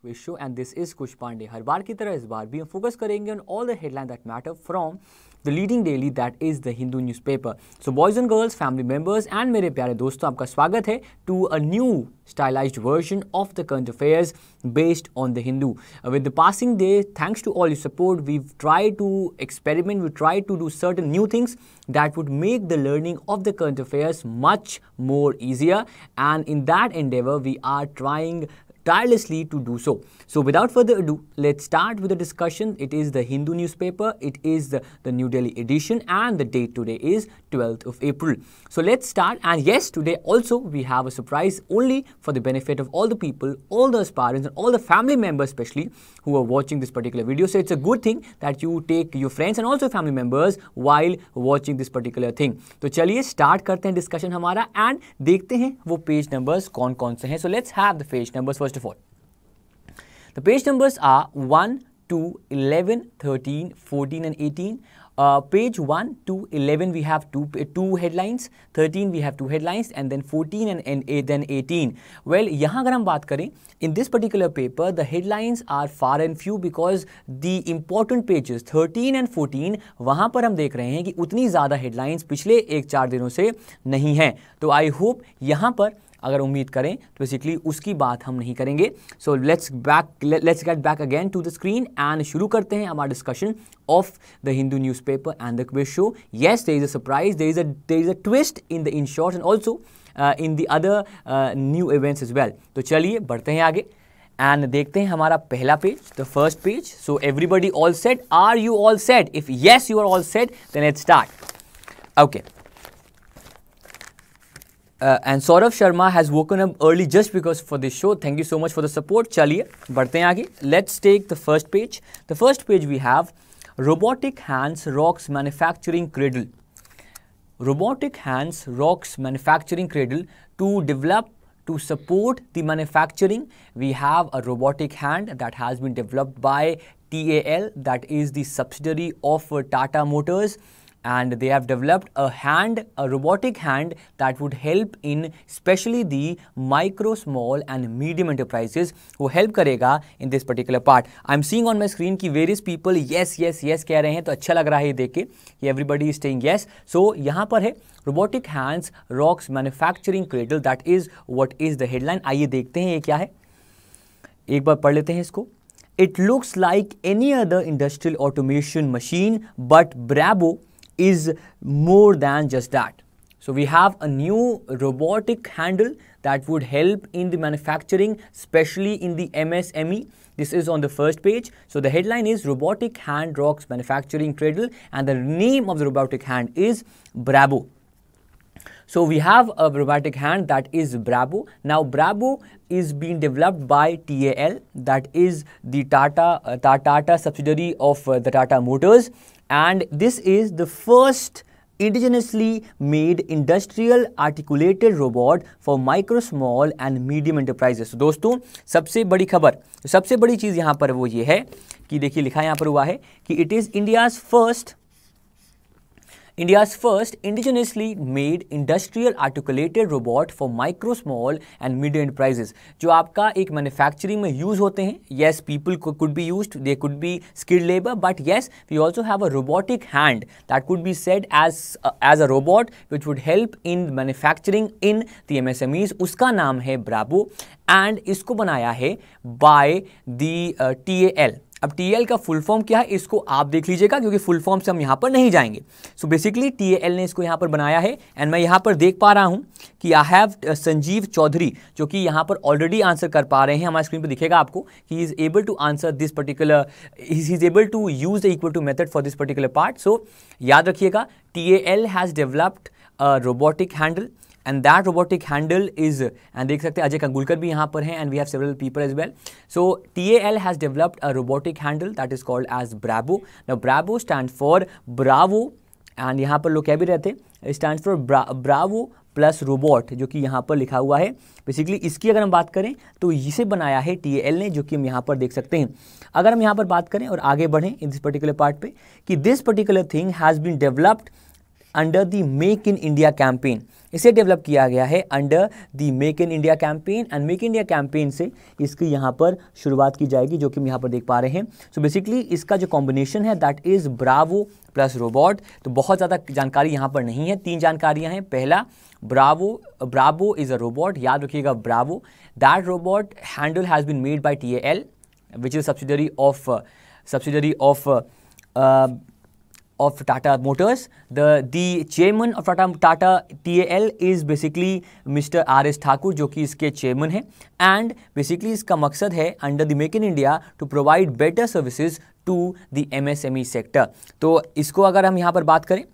quiz show and this is Kush Pandey. Har baar ki tarah is baar bhi hum focus karenge on all the headline that matter from the leading daily that is the Hindu newspaper. So boys and girls, family members and mere pyare dosto, aapka swagat hai to a new stylized version of the current affairs based on the Hindu. Uh, with the passing day, thanks to all your support, we've tried to experiment, we tried to do certain new things that would make the learning of the current affairs much more easier. And in that endeavor, we are trying tirelessly to do so. So without further ado, let's start with the discussion. It is the Hindu newspaper, it is the, the New Delhi edition and the date today is 12th of April. So let's start. And yes, today also we have a surprise only for the benefit of all the people, all the aspirants and all the family members especially who are watching this particular video. So it's a good thing that you take your friends and also family members while watching this particular thing. So let's start करते हैं discussion हमारा and देखते हैं वो page numbers कौन कौन से हैं. So let's have the page numbers first of all. The page numbers are 1, 2, 11, 13, 14 and 18. Uh, page 1 to 11 we have two, two headlines 13 we have two headlines and then 14 and, and, eight, then 18 well yahan agar hum baat kare, in this particular paper the headlines are far and few because the important pages 13 and 14 wahan par hum dekh rahe hain ki utni zyada headlines pichle ek char dino se nahi हैं तो I hope yahan par अगर उम्मीद करें तो basically उसकी बात हम नहीं करेंगे so let's back let's get back again to the screen and शुरू करते हैं हमारा discussion of the Hindu news paper and the quiz show yes there is a surprise there is a there is a twist in the in short and also in the other new events is well तो चलिए बढ़ते हैं आगे and देखते हैं हमारा पहला page the first page so everybody all set are you all set if yes you are all set then it start okay Uh, and Saurabh Sharma has woken up early just because for this show. Thank you so much for the support. Chaliye, बढ़ते आगे. Let's take the first page. The first page we have robotic hands rocks manufacturing cradle. Robotic hands rocks manufacturing cradle to develop to support the manufacturing. We have a robotic hand that has been developed by TAL, that is the subsidiary of Tata Motors. and they have developed a hand, a robotic hand that would help in especially the micro, small and medium enterprises who help karega in this particular part. I'm seeing on my screen ki various people yes, yes, yes keh rahe hain to acha lag raha hai dekh ke ki everybody is saying yes. So yahan par hai robotic hands rocks manufacturing cradle that is what is the headline. आइए dekhte hain ye kya hai ek bar pad lete hain isko It looks like any other industrial automation machine, but brabo is more than just that. So we have a new robotic handle that would help in the manufacturing, especially in the MSME. This is on the first page. So the headline is Robotic Hand Rocks Manufacturing Cradle and the name of the robotic hand is Brabo. So we have a robotic hand that is Brabo. Now Brabo is being developed by TAL that is the Tata, uh, Tata subsidiary of uh, the Tata Motors. and this is the first indigenously made industrial articulated robot for micro small and medium enterprises. so दोस्तों सबसे बड़ी खबर सबसे बड़ी चीज़ यहाँ पर वो ये है कि देखिए लिखा यहाँ पर हुआ है कि it is India's first India's first indigenously made industrial articulated robot for micro, small and medium enterprises जो आपका एक manufacturing में use होते हैं yes people could be used they could be skilled labor but yes we also have a robotic hand that could be said as uh, as a robot which would help in manufacturing in the MSMEs उसका नाम है ब्राबो and इसको बनाया है by the T A L अब T का full form क्या है इसको आप देख लीजिएगा क्योंकि फुल फॉर्म से हम यहाँ पर नहीं जाएंगे सो बेसिकली टी ने इसको यहाँ पर बनाया है एंड मैं यहाँ पर देख पा रहा हूँ कि I have uh, Sanjeev Chaudhary जो कि यहाँ पर ऑलरेडी आंसर कर पा रहे हैं हमारे स्क्रीन पर दिखेगा आपको कि is able to answer this particular he is able to use the equal to method for this particular part so याद रखिएगा T has developed robotic handle and that robotic handle is and देख सकते हैं अजय कंगुलकर भी यहाँ पर हैं and we have several people as well so T A L has developed a robotic handle that is called as Bravo न Bravo stand for Bravo and यहाँ पर लोग क्या भी रहते stand for Bravo plus robot जो कि यहाँ पर लिखा हुआ है बेसिकली इसकी अगर हम बात करें तो इसे बनाया है टी ने जो कि हम यहाँ पर देख सकते हैं अगर हम यहाँ पर बात करें और आगे बढ़ें इस पर्टिकुलर पार्ट पे कि this particular thing has been developed under the make in India campaign इसे डेवलप किया गया है under the make in India campaign and make India campaign से इसकी यहाँ पर शुरुआत की जाएगी जो कि हम यहाँ पर देख पा रहे हैं सो so बेसिकली इसका जो कॉम्बिनेशन है that is Bravo plus robot तो बहुत ज़्यादा जानकारी यहाँ पर नहीं है तीन जानकारियाँ हैं पहला Bravo Bravo is a robot याद रखिएगा Bravo that robot handle has been made by T A L which is subsidiary of subsidiary of of Tata Motors. The, the chairman of Tata, Tata TAL is basically Mr. R S Thakur जो कि इसके chairman है and basically इसका मकसद है under the Make in India to provide better services to the MSME sector. तो इसको अगर हम यहाँ पर बात करें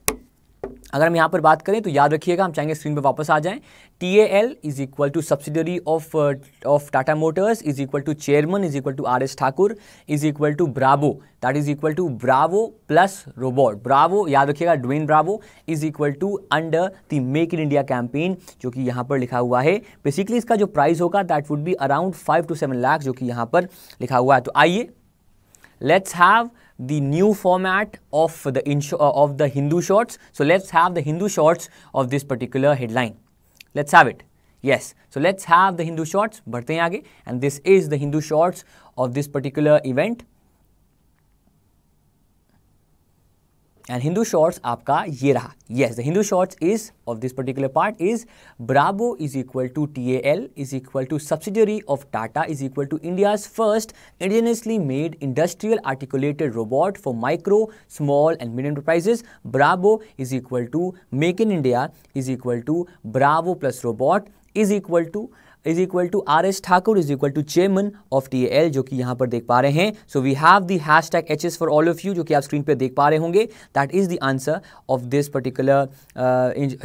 अगर हम यहाँ पर बात करें तो याद रखिएगा हम चाहेंगे स्क्रीन पर वापस आ जाएं T A L is equal to subsidiary of of Tata motors is equal to chairman is equal to R S Thakur is equal to Bravo that is equal to Bravo plus robot Bravo याद रखिएगा Dwayne Bravo is equal to under the make in India campaign जो कि यहाँ पर लिखा हुआ है basically इसका जो प्राइस होगा that would be around five to seven lakh जो कि यहाँ पर लिखा हुआ है तो आइए let's have the new format of the uh, of the Hindu shorts. So let's have the Hindu shorts of this particular headline. Let's have it. Yes. So let's have the Hindu shorts. बढ़ते आगे and this is the Hindu shorts of this particular event. and Hindu shorts आपका ये रहा yes the Hindu shorts is of this particular part is Bravo is equal to TAL is equal to subsidiary of Tata is equal to India's first indigenously made industrial articulated robot for micro small and medium enterprises Bravo is equal to Make in India is equal to Bravo plus robot is equal to is equal to R S Thakur is equal to chairman of T L जो कि यहाँ पर देख पा रहे हैं so we have the hashtag H S for all of you जो कि आप स्क्रीन पर देख पा रहे होंगे that is the answer of this particular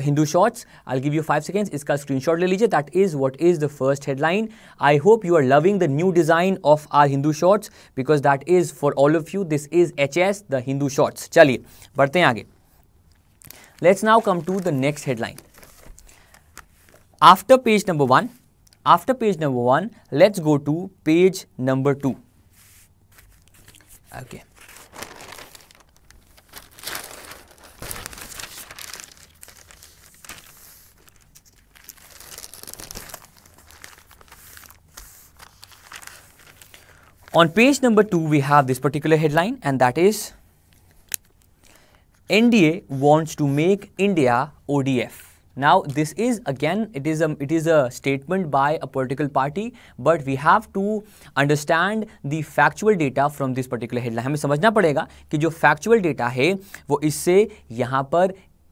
Hindu shorts I give you five seconds इसका स्क्रीन शॉट ले लीजिए that is what is the first headline I hope you are loving the new design of our Hindu shorts because that is for all of you this is H S the Hindu shorts चलिए बढ़ते हैं आगे let's now come to the next headline after page number one After page number 1, let's go to page number 2. Okay. On page number 2, we have this particular headline and that is NDA wants to make India ODF. Now this is again it is a it is a statement by a political party, but we have to understand the factual data from this particular headline. hame samajhna padega ki jo factual data hai wo isse yahan par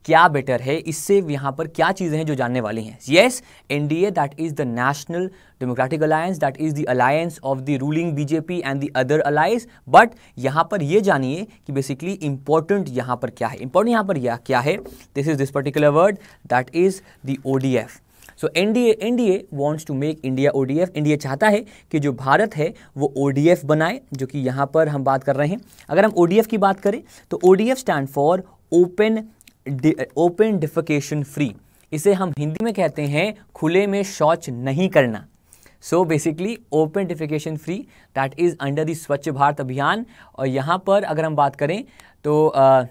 क्या better है इससे यहाँ पर क्या चीज़ें हैं जो जानने वाली हैं yes N D A that is the national democratic alliance that is the alliance of the ruling BJP and the other alliance but यहाँ पर ये जानिए कि बेसिकली इंपॉर्टेंट यहाँ पर क्या है इंपॉर्टेंट यहाँ पर यह क्या है this is this particular word that is the O D F so N D N D A wants to make India O D F India चाहता है कि जो भारत है वो ओ डी एफ बनाए जो कि यहाँ पर हम बात कर रहे हैं अगर हम ओ डी एफ की बात करें तो O D F stand for open open defecation free इसे हम हिंदी में कहते हैं खुले में शौच नहीं करना so basically open defecation free that is under the Swachh Bharat अभियान और यहाँ पर अगर हम बात करें तो uh,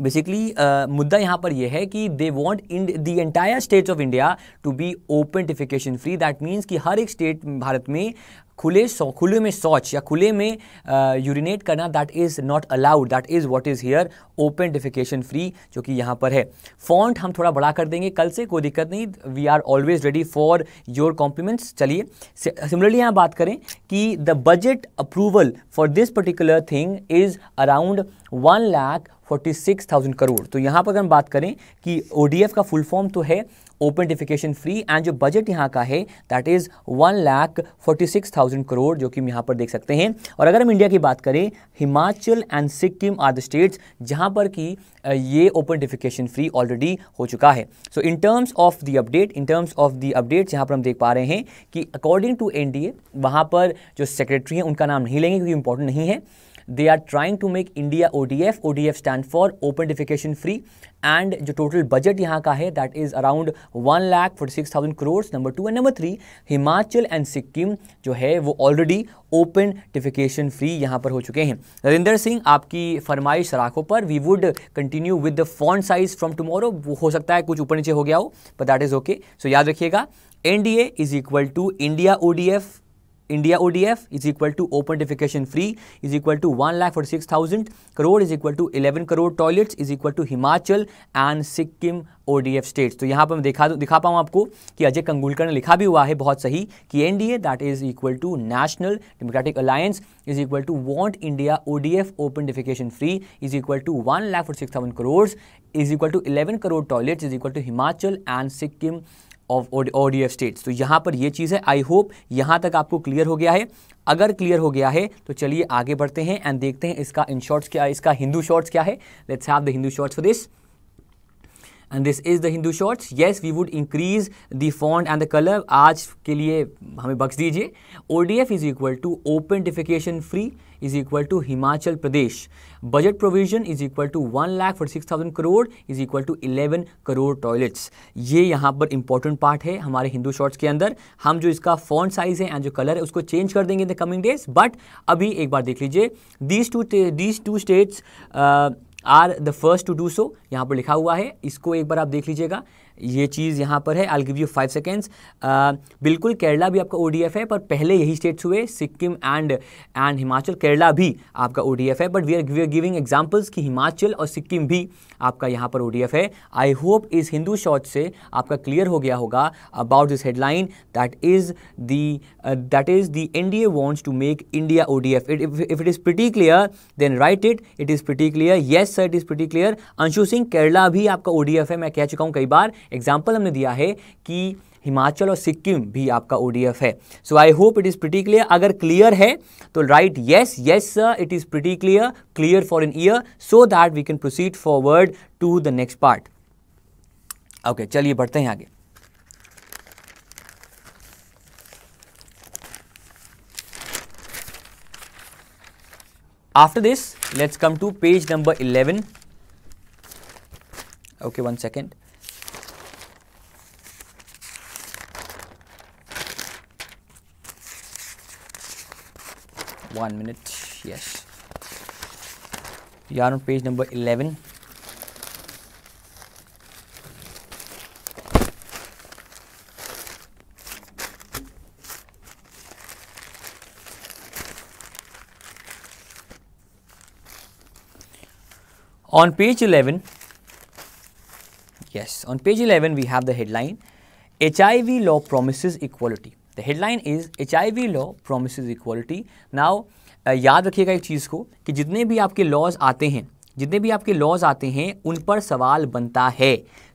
बेसिकली uh, मुद्दा यहाँ पर यह है कि they want in the entire states of India to be open defecation free that means कि हर एक स्टेट भारत में खुले सौ खुले में शौच या खुले में यूरिनेट uh, करना that is not allowed that is what is here open defecation free जो कि यहाँ पर है फॉन्ट हम थोड़ा बड़ा कर देंगे कल से कोई दिक्कत नहीं we are always ready for your compliments चलिए सिमिलरली यहाँ बात करें कि the budget approval for this particular thing is around one lakh forty six thousand crore तो यहाँ पर अगर हम बात करें कि ओ का फुल फॉर्म तो है ओपन डिफिकेशन फ्री एंड जो बजट यहाँ का है that is one lakh forty six thousand crore जो कि हम यहाँ पर देख सकते हैं और अगर हम इंडिया की बात करें Himachal and Sikkim are the states जहाँ पर कि ये ओपन डिफिकेशन फ्री ऑलरेडी हो चुका है so in terms of the update in terms of the updates यहाँ पर हम देख पा रहे हैं कि अकॉर्डिंग टू एन डी वहाँ पर जो सेक्रेटरी हैं उनका नाम नहीं लेंगे क्योंकि इंपॉर्टेंट नहीं है they are trying to make India O D F O D F stand for open defecation free and जो टोटल बजट यहाँ का है that is around one lakh forty six thousand crores number two and number three Himachal and Sikkim जो है वो already open defecation free यहाँ पर हो चुके हैं नरेंद्र सिंह आपकी फरमाइश राखों पर we would continue with the font size from tomorrow वो हो सकता है कुछ ऊपर नीचे हो गया हो पर दैट इज़ ओके सो याद रखिएगा N D A is equal to India O D F India O D F is equal to open defecation free is equal to one lakh forty six thousand crore is equal to eleven crore toilets is equal to Himachal and Sikkim O D F states तो यहाँ पर मैं दिखा दिखा पाऊँ आपको कि अजय कंगुलकर ने लिखा भी हुआ है बहुत सही कि N D A that is equal to national democratic alliance is equal to want India O D F open defecation free is equal to one lakh forty six thousand crore is equal to eleven crore toilets is equal to Himachal and Sikkim of ODF states तो यहां पर यह चीज़ है I hope यहां तक आपको clear हो गया है अगर क्लियर हो गया है तो चलिए आगे बढ़ते हैं एंड देखते हैं इसका इन शॉर्ट्स क्या इसका हिंदू शॉर्ट्स क्या है let's have the Hindu shorts for this and this is the Hindu shorts yes we would increase the font and the colour आज के लिए हमें बख्श दीजिए O D F is equal to open defecation free is equal to Himachal Pradesh budget provision is equal to one lakh forty six thousand crore is equal to eleven crore toilets ये यहाँ पर important part है हमारे हिंदू शॉर्ट्स के अंदर हम जो इसका फोन साइज़ है एंड जो कलर है उसको चेंज कर देंगे in the coming days but अभी एक बार देख लीजिए these two these two states are the first to do so यहाँ पर लिखा हुआ है इसको एक बार आप देख लीजिएगा ये चीज़ यहाँ पर है I give you five seconds बिल्कुल केरला भी आपका ओ है पर पहले यही स्टेट्स हुए सिक्किम एंड एंड हिमाचल केरला भी आपका ओ है but we are we are giving examples कि हिमाचल और सिक्किम भी आपका यहाँ पर ओ है आई होप इस हिंदू शॉर्ट से आपका क्लियर हो गया होगा about this headline that is the that is the N D A wants to make India O D F if it is pretty clear then right it it is pretty clear yes sir it is pretty clear Anshu Singh Kerala भी आपका ओ D F है मैं कह चुका हूँ कई बार example हमने दिया है कि हिमाचल और सिक्किम भी आपका ओडीएफ है so I hope it is pretty clear अगर क्लियर है तो right yes yes sir it is pretty clear clear for an ear so that we can proceed forward to the next part okay चलिए बढ़ते हैं आगे after this let's come to page number 11 okay one second one minute yes you on page number 11 on page 11 yes on page 11 we have the headline hiv law promises equality The headline is HIV law promises equality. Now uh, याद रखिएगा एक चीज़ को कि जितने भी आपके laws आते हैं जितने भी आपके लॉज आते हैं उन पर सवाल बनता है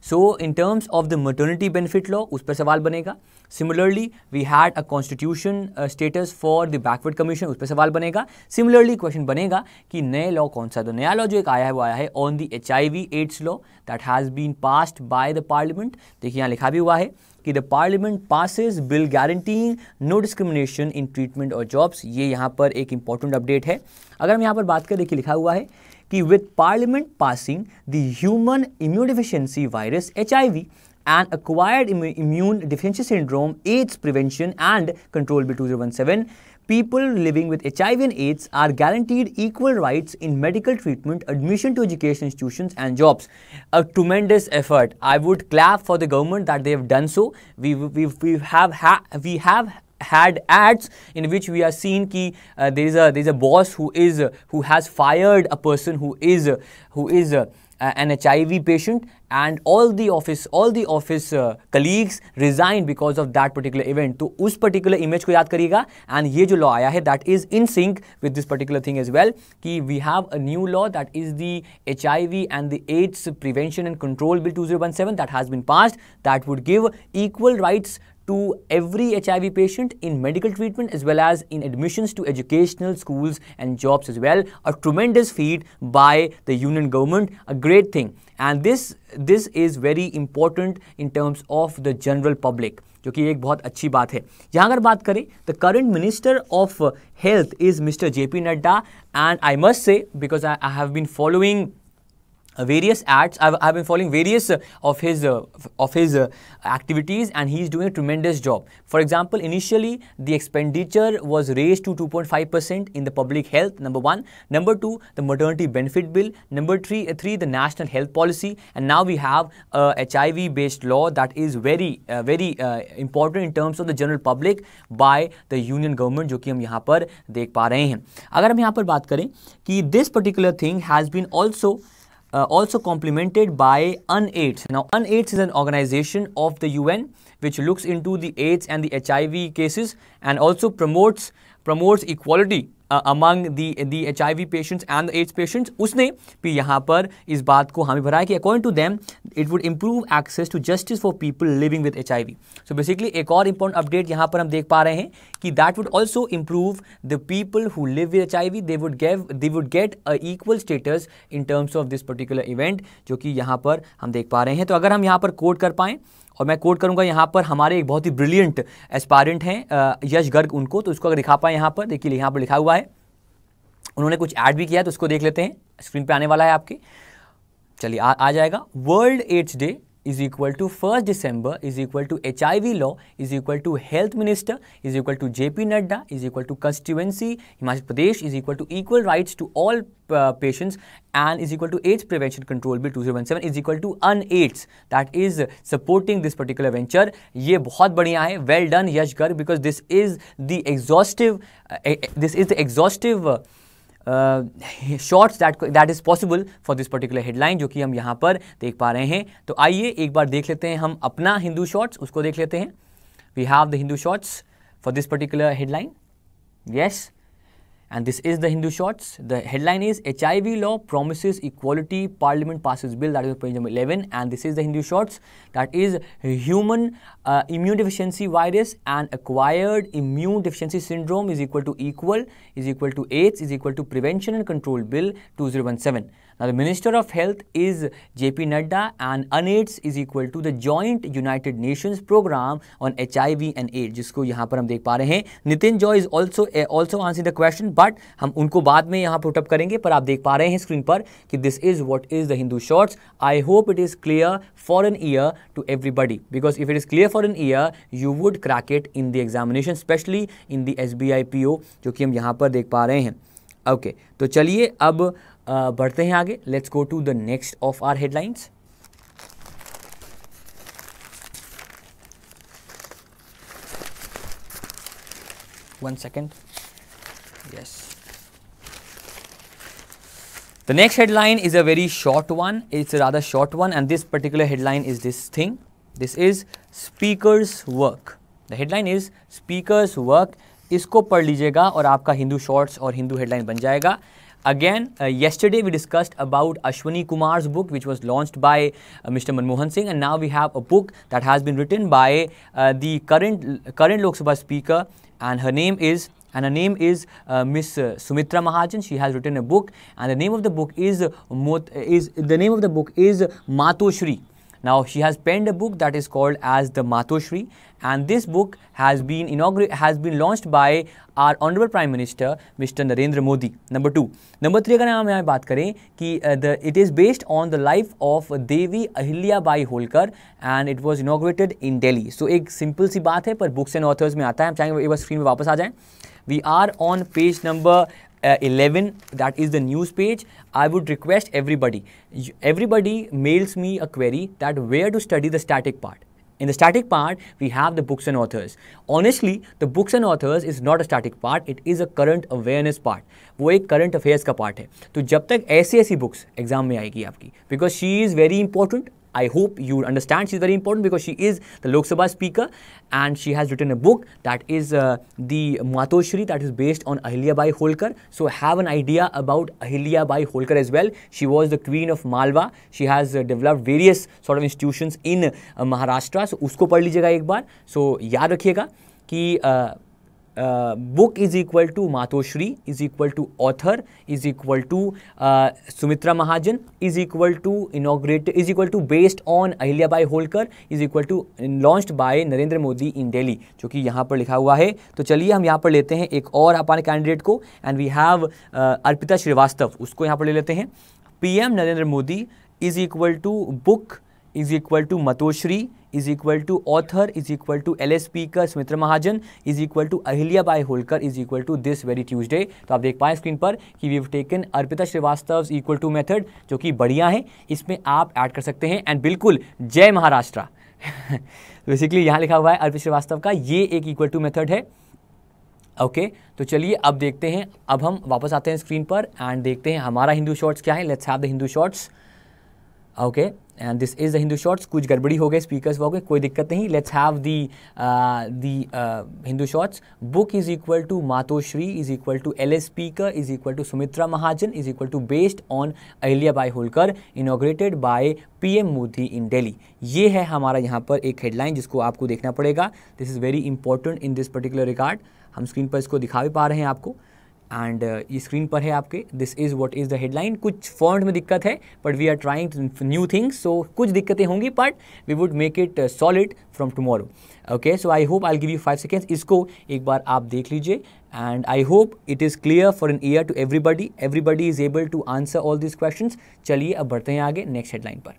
so in terms of the maternity benefit law उस पर सवाल बनेगा similarly we had a constitution status for the backward commission उस पर सवाल बनेगा सिमिलरली क्वेश्चन बनेगा कि नए लॉ कौन सा तो नया लॉ जो एक आया है वो आया है on the H I V AIDS law that has been passed by the parliament देखिए यहाँ लिखा भी हुआ है कि the parliament passes bill guarantee no discrimination in treatment और जॉब्स ये यहाँ पर एक इंपॉर्टेंट अपडेट है अगर हम यहाँ पर बात करें कि लिखा हुआ है कि with parliament passing the human deficiency virus H and acquired immune deficiency syndrome AIDS prevention and control B two zero one seven people living with HIV and AIDS are guaranteed equal rights in medical treatment, admission to education institutions, and jobs. A tremendous effort. I would clap for the government that they have done so. We, we, we have ha we have had ads in which we are seen that uh, there is a there is a boss who is who has fired a person who is uh, who is uh, an HIV patient and all the office all the office uh, colleagues resigned because of that particular event तो उस particular image को याद करिएगा and ये जो law आया है that is in sync with this particular thing as well कि we have a new law that is the HIV and the AIDS Prevention and Control Bill 2017 that has been passed that would give equal rights to every HIV patient in medical treatment as well as in admissions to educational schools and jobs as well. A tremendous feat by the union government, a great thing. And this, this is very important in terms of the general public. जो कि एक बहुत अच्छी बात है यहाँ अगर बात करें the current minister of health is mister J P Nadda and I must say because I have been following various ads I've, I've, been following various of his uh, of his uh, activities and he's doing a tremendous job for example initially the expenditure was raised to 2.5% in the public health number 1 number 2 the maternity benefit bill number 3 uh, 3 the national health policy and now we have a hiv based law that is very uh, very uh, important in terms of the general public by the union government jo ki hum yahan par dekh pa rahe hain agar hum yahan par baat kare ki this particular thing has been also uh, also complemented by UNAIDS. Now, UNAIDS is an organization of the UN which looks into the AIDS and the HIV cases and also promotes promotes equality among the the H I V patients and AIDS patients उसने भी यहाँ पर इस बात को हामी भराया कि according to them it would improve access to justice for people living with H I V so basically एक और इंपॉर्टेंट अपडेट यहाँ पर हम देख पा रहे हैं कि that would also improve the people who live with H I V they would gave they would get a equal status in terms of this particular event जो कि यहाँ पर हम देख पा रहे हैं तो अगर हम यहाँ पर कोट कर पाएँ और मैं कोट करूँगा यहाँ पर हमारे एक बहुत ही ब्रिलियंट एस्पायरेंट हैं यश गर्ग उनको तो उसको अगर दिखा पाए यहाँ पर देखिए यहाँ पर लिखा हुआ है उन्होंने कुछ ऐड भी किया है तो उसको देख लेते हैं स्क्रीन पर आने वाला है आपके चलिए आ, आ जाएगा world AIDS day is equal to 1st December is equal to HIV law is equal to health minister is equal to JP Nadda is equal to constituency Himachal Pradesh is equal to equal rights to all uh, patients and is equal to AIDS prevention control bill 2017 is equal to un AIDS that is supporting this particular venture ये बहुत बढ़िया है well done Yashgar because this is the exhaustive uh, eh, eh, this is the exhaustive uh, shorts that that is possible for this particular headline जो कि हम यहाँ पर देख पा रहे हैं तो आइए एक बार देख लेते हैं हम अपना हिंदू शॉर्ट्स उसको देख लेते हैं we have the Hindu shorts for this particular headline yes And this is the Hindu Shots. The headline is HIV Law Promises Equality, Parliament Passes Bill. That is page number 11. And this is the Hindu Shots. That is Human uh, Immune Deficiency Virus and Acquired Immune Deficiency Syndrome is equal to equal, is equal to AIDS, is equal to Prevention and Control Bill 2017. Now, the Minister of Health is JP Nadda and UNAIDS is equal to the Joint United Nations Program on HIV and AIDS जिसको यहाँ पर हम देख पा रहे हैं Nitin Joy is also also answer the question but हम उनको बाद में यहाँ पुटअप करेंगे पर आप देख पा रहे हैं स्क्रीन पर कि this is what is the Hindu shorts I hope it is clear for an ear to everybody because if it is clear for an ear you would crack it in the examination specially in the S B I P O जो कि हम यहाँ पर देख पा रहे हैं okay okay, तो चलिए अब बढ़ते हैं आगे let's go to the next of our headlines one second yes the next headline is a very short one it's rather short one and this particular headline is this thing this is speakers work the headline is speakers work इसको पढ़ लीजिएगा और आपका Hindu shorts और Hindu headline बन जाएगा Again, uh, yesterday we discussed about Ashwani Kumar's book, which was launched by uh, Mr. Manmohan Singh, and now we have a book that has been written by uh, the current current Lok Sabha Speaker, and her name is and her name is uh, Miss uh, Sumitra Mahajan. She has written a book, and the name of the book is uh, Mot, is the name of the book is Matoshri. Now she has penned a book that is called as the Matoshri and this book has been inaugurated, has been launched by our Honorable Prime Minister Mr. Narendra Modi. Number two. Number three अगर हम यहाँ बात करें कि the it is based on the life of Devi Ahilya Bai Holkar and it was inaugurated in Delhi. So एक simple सी बात है पर books and authors में आता है हम चाहेंगे एक screen वापस आ जाएं. We are on page number 11 that is the news page i would request everybody everybody mails me a query that where to study the static part in the static part, we have the books and authors. Honestly, the books and authors is not a static part, it is a current awareness part. वो एक current affairs का part है तो जब तक ऐसी ऐसी books exam में आएगी आपकी because she is very important I hope you understand she is very important because she is the Lok Sabha speaker and she has written a book that is the Matoshri that is based on Ahilya Bai Holkar so have an idea about Ahilya Bai Holkar as well she was the queen of Malwa she has developed various sort of institution in Maharashtra so उसको पढ़ लीजिएगा एक बार सो so, याद रखिएगा कि book is equal to Matoshri is equal to author is equal to Sumitra Mahajan is equal to inaugurate is equal to based on Ahilya Bai Holkar is equal to launched by Narendra Modi in Delhi जो कि यहाँ पर लिखा हुआ है तो चलिए हम यहाँ पर लेते हैं एक और अपने कैंडिडेट को and we have Arpita Shrivastava उसको यहाँ पर ले लेते हैं M Narendra Modi is equal to book is equal to Matoshri is equal to author is equal to L S speaker Sumitra Mahajan is equal to Ahilya Bai Holkar is equal to this very Tuesday तो आप देख पाए स्क्रीन पर कि we have taken Arpita Shrivastava equal to method जो कि बढ़िया है इसमें आप ऐड कर सकते हैं एंड बिल्कुल जय महाराष्ट्र बेसिकली यहाँ लिखा हुआ है अर्पिता श्रीवास्तव का ये एक इक्वल टू मेथड है ओके okay, तो चलिए अब देखते हैं अब हम वापस आते हैं स्क्रीन पर एंड देखते हैं हमारा हिंदू शॉर्ट्स क्या है let's have the Hindu shorts okay and this is the Hindu shorts कुछ गड़बड़ी हो गए स्पीकर्स वो गए कोई दिक्कत नहीं let's have the the Hindu shorts book is equal to Matoshri is equal to L S speaker is equal to Sumitra Mahajan is equal to based on Ahilya Bai Holkar inaugurated by PM Modi in Delhi ये है हमारा यहाँ पर एक हेडलाइन जिसको आपको देखना पड़ेगा this is very important in this particular record हम स्क्रीन पर इसको दिखा भी पा रहे हैं आपको एंड uh, ये स्क्रीन पर है आपके this is what is the headline कुछ फॉन्ट में दिक्कत है but we are trying new things so कुछ दिक्कतें होंगी but we would make it solid from tomorrow okay so I hope I give you five seconds इसको एक बार आप देख लीजिए and I hope it is clear for an ear to everybody. Everybody is able to answer all these questions. चलिए अब बढ़ते हैं आगे next headline पर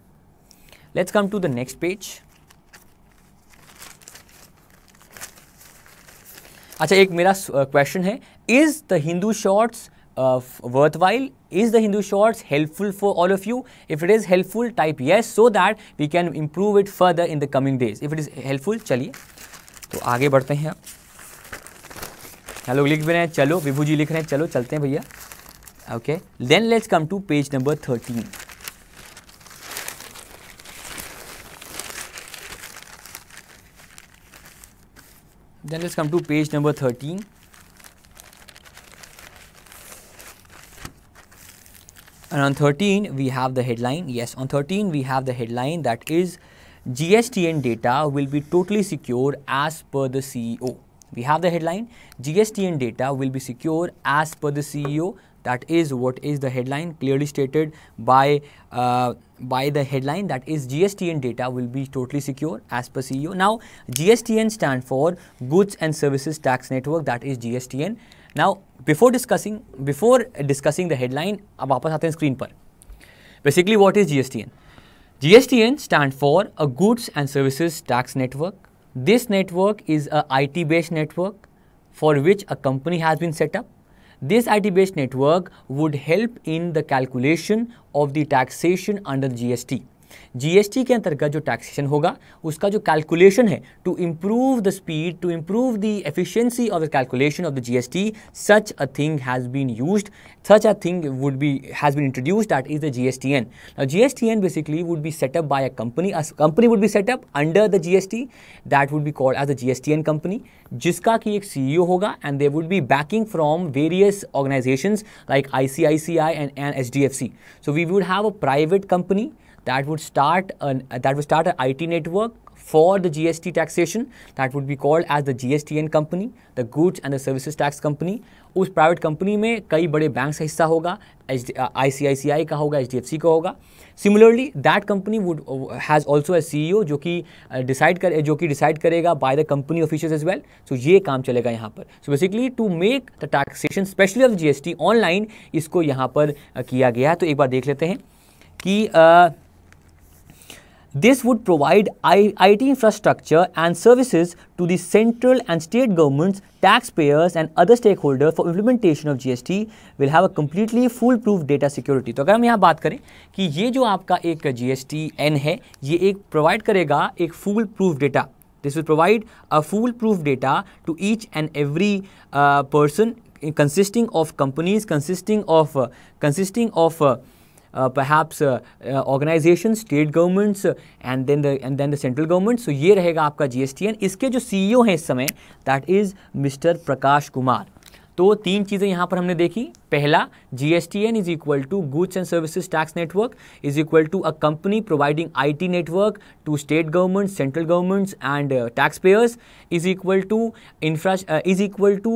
Let's come to the next page. अच्छा एक मेरा क्वेश्चन है is the Hindu shorts worthwhile is the Hindu shorts helpful for all of you if it is helpful type yes so that we can improve it further in the coming days if it is helpful चलिए तो आगे बढ़ते हैं हम लोग लिख भी रहे हैं चलो विभू जी लिख रहे हैं चलो चलते हैं भैया okay then let's come to page number thirteen then let's come to page number thirteen And on 13, we have the headline. Yes, on 13, we have the headline that is GSTN data will be totally secure as per the CEO. We have the headline GSTN data will be secure as per the CEO. That is what is the headline clearly stated by uh, by the headline that is GSTN data will be totally secure as per CEO. Now GSTN stand for Goods and Services Tax Network that is GSTN. Now before discussing before discussing the headline ab wapas aate hain screen basically what is gstn gstn stands for a goods and services tax network this network is a it based network for which a company has been set up this it based network would help in the calculation of the taxation under gst GST के अंतर्गत जो taxation होगा उसका जो calculation है to improve the speed to improve the efficiency of the calculation of the GST such a thing has been used such a thing would be has been introduced that is the GSTN GSTN basically would be set up by a company company would be set up under the GST that would be called as a GSTN company जिसका कि एक CEO e होगा and they would be backing from various organisations like ICICI and H D F C so we would have a private company that would start an uh, that would start an IT network for the GST taxation that would be called as the GSTN company, the Goods and the Services Tax Company. उस private company में कई बड़े banks का हिस्सा होगा आई का होगा H का होगा similarly that company would has also A C जो कि डिसाइड कर जो कि डिसाइड करेगा by the company official as well so ये काम चलेगा यहाँ पर so basically to make the taxation specially of G online इसको यहाँ पर किया गया है तो एक बार देख लेते हैं कि uh, This would provide IT infrastructure and services to the central and state governments, taxpayers and other stakeholders for implementation of GST will have a completely foolproof data security. So, if we talk बात करें this ये जो आपका एक GSTN है ये एक provide करेगा This will provide a foolproof data to each and every uh, person consisting of companies, consisting of uh, consisting of uh, Uh, perhaps uh, uh, organizations state governments and then the and then the central government so ये रहेगा आपका GSTN इसके जो ceo हैं इस समय that is mister Prakash Kumar तो तीन चीज़ें यहाँ पर हमने देखी पहला G S T N is equal to goods and services tax network is equal to a company providing I T network to state government central governments and tax payers is equal to infra is equal to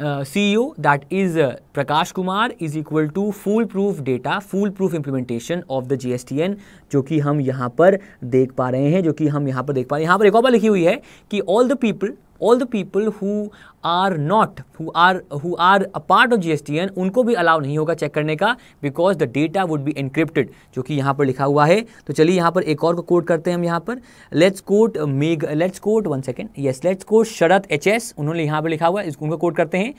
CEO O that is Prakash Kumar is equal to full proof data full proof implementation of the GSTN जो कि हम यहाँ पर देख पा रहे हैं जो कि हम यहाँ पर देख पा रहे हैं यहाँ पर एक और बार लिखी हुई है कि all the people all the people who are not who are who are a part of G उनको भी अलाउ नहीं होगा चेक करने का because the data would be encrypted जो कि यहाँ पर लिखा हुआ है तो चलिए यहाँ पर एक और को कोट करते हैं हम यहाँ पर let's quote Meg let's quote one second yes let's quote Sharad H S उन्होंने यहाँ पर लिखा हुआ है इसको उनको कोट करते हैं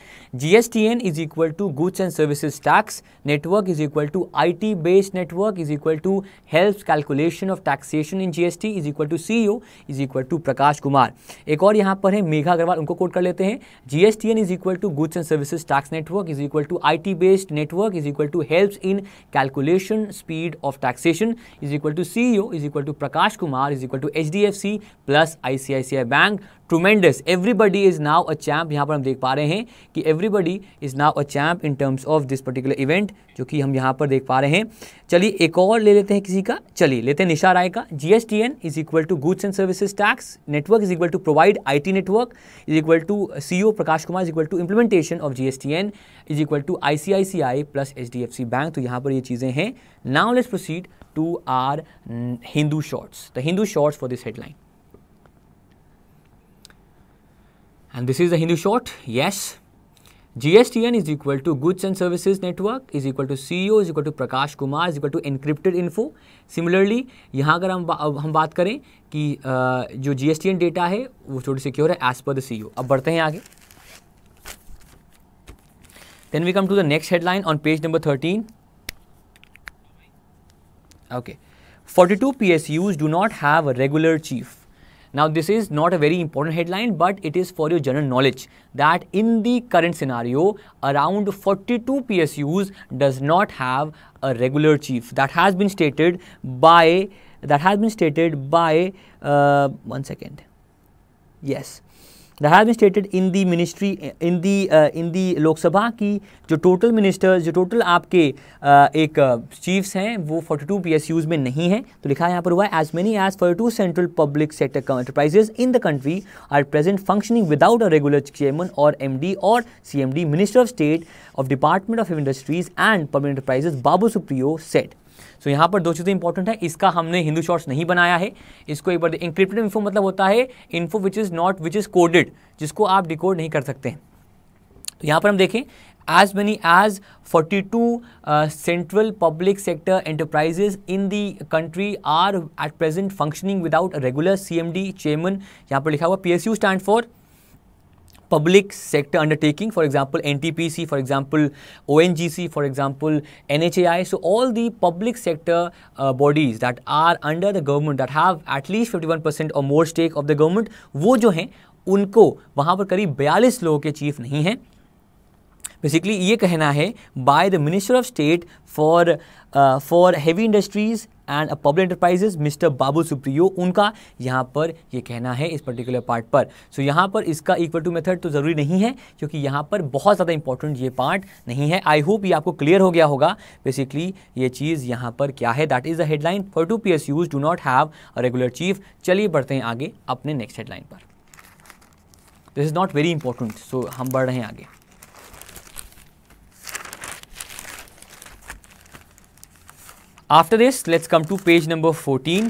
G S T N is equal to goods and services tax network is equal to I T based network is equal to help calculation of taxation in G S T is equal to C O is equal to Prakash Kumar एक और यहाँ पर है मेघा अग्रवाल उनको coat कर लेते हैं GSTN is equal to goods and services tax network is equal to I T based network is equal to helps in calculation speed of taxation is equal to C O is equal to Prakash Kumar is equal to H D F C plus I C I C I bank tremendous everybody is now a champ यहाँ पर हम देख पा रहे हैं कि everybody is now a champ in terms of this particular event जो कि हम यहाँ पर देख पा रहे हैं चलिए एक और ले लेते हैं किसी का चलिए लेते हैं निशा राय का G S T N is equal to goods and services tax network is equal to provide I T network is equal to C O Prakash Kumar is equal to implementation of G S T N is equal to I C I C I plus H D F C bank तो यहाँ पर ये चीज़ें हैं now let's proceed to our Hindu shorts the Hindu shorts for this headline and this is the Hindu short, yes. GSTN is equal to Goods and Services Network is equal to CEO is equal to Prakash Kumar is equal to encrypted info. Similarly, यहाँ अगर हम अब हम बात करें कि जो GSTN data है वो थोड़ी सिक्योर है as per the CEO. अब बढ़ते हैं आगे Then we come to the next headline on page number 13. Okay. 42 PSUs do not have a regular chief. Now, this is not a very important headline, but it is for your general knowledge that in the current scenario, around 42 PSUs does not have a regular chief. That has been stated by that has been stated by uh, one second. Yes, the stated in the ministry in the in the Lok Sabha की जो total ministers जो total आपके uh, एक chiefs uh, हैं वो 42 to P S use में नहीं है तो लिखा है यहाँ पर हुआ as many as 42 two central public sector enterprises in the country are present functioning without a regular chairman और एम डी और C M D minister of state of department of industries and public enterprises Babul Supriyo said so यहाँ पर दो चीज़ें important है इसका हमने Hindu shorts नहीं बनाया है इसको एक बार इंक्रिप्टेड इन्फो मतलब होता है info which is not which is coded जिसको आप डिकोड नहीं कर सकते हैं तो यहाँ पर हम देखें as many as 42 uh, central public sector enterprises in the country are at present functioning without a regular CMD chairman यहाँ पर लिखा हुआ PSU stand for public sector undertaking for example N T P C for example O N G C for example N H A I so all the public sector bodies that are under the government that have at least fifty one percent or more stake of the government वो जो हैं उनको वहाँ पर करीब बयालीस लोगों के चीफ नहीं हैं बेसिकली ये कहना है by the minister of state for for heavy industries and public enterprises mister Babul Supriyo उनका यहाँ पर ये कहना है इस पर्टिकुलर पार्ट पर सो so, यहाँ पर इसका इक्वल टू मेथड तो ज़रूरी नहीं है क्योंकि यहाँ पर बहुत ज़्यादा इंपॉर्टेंट ये पार्ट नहीं है आई होप ये आपको क्लियर हो गया होगा बेसिकली ये चीज़ यहाँ पर क्या है that is a headline for two P S Us do not have a regular chief चलिए बढ़ते हैं आगे अपने नेक्स्ट हेडलाइन पर this is not very important so हम बढ़ रहे हैं आगे After this, let's come to page number 14.